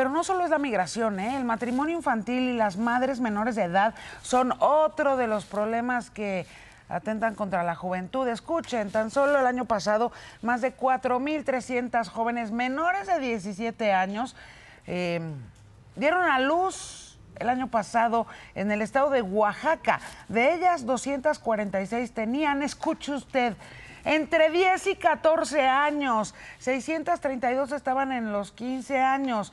Pero no solo es la migración, ¿eh? el matrimonio infantil y las madres menores de edad son otro de los problemas que atentan contra la juventud. Escuchen, tan solo el año pasado más de 4.300 jóvenes menores de 17 años em, dieron a luz el año pasado en el estado de Oaxaca. De ellas, 246 tenían, escuche usted, entre 10 y 14 años. 632 estaban en los 15 años.